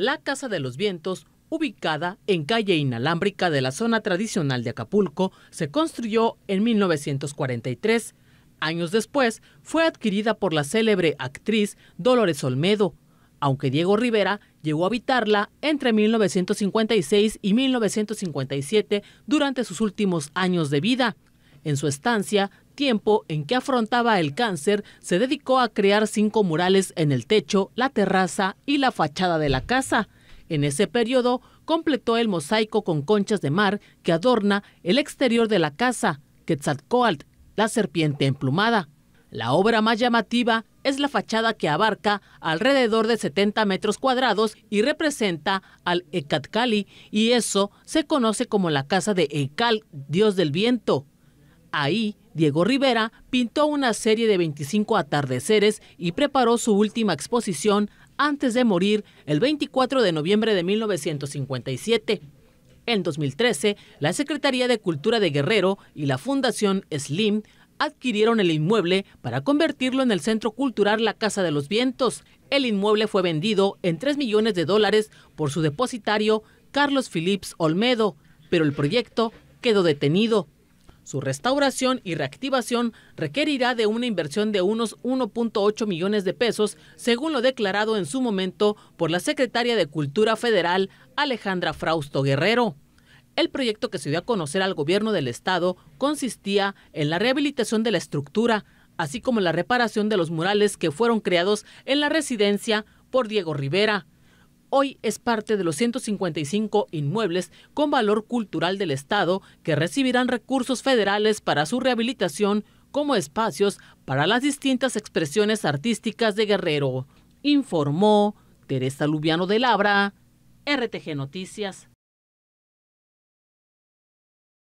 la Casa de los Vientos, ubicada en calle inalámbrica de la zona tradicional de Acapulco, se construyó en 1943. Años después, fue adquirida por la célebre actriz Dolores Olmedo, aunque Diego Rivera llegó a habitarla entre 1956 y 1957 durante sus últimos años de vida. En su estancia tiempo en que afrontaba el cáncer, se dedicó a crear cinco murales en el techo, la terraza y la fachada de la casa. En ese periodo completó el mosaico con conchas de mar que adorna el exterior de la casa, Quetzalcoatl, la serpiente emplumada. La obra más llamativa es la fachada que abarca alrededor de 70 metros cuadrados y representa al Ecatcali, y eso se conoce como la casa de Ecal, dios del viento. Ahí Diego Rivera pintó una serie de 25 atardeceres y preparó su última exposición antes de morir el 24 de noviembre de 1957. En 2013, la Secretaría de Cultura de Guerrero y la Fundación Slim adquirieron el inmueble para convertirlo en el Centro Cultural La Casa de los Vientos. El inmueble fue vendido en 3 millones de dólares por su depositario Carlos Phillips Olmedo, pero el proyecto quedó detenido. Su restauración y reactivación requerirá de una inversión de unos 1.8 millones de pesos, según lo declarado en su momento por la secretaria de Cultura Federal, Alejandra Frausto Guerrero. El proyecto que se dio a conocer al gobierno del estado consistía en la rehabilitación de la estructura, así como la reparación de los murales que fueron creados en la residencia por Diego Rivera hoy es parte de los 155 inmuebles con valor cultural del Estado que recibirán recursos federales para su rehabilitación como espacios para las distintas expresiones artísticas de Guerrero, informó Teresa Lubiano de Labra, RTG Noticias.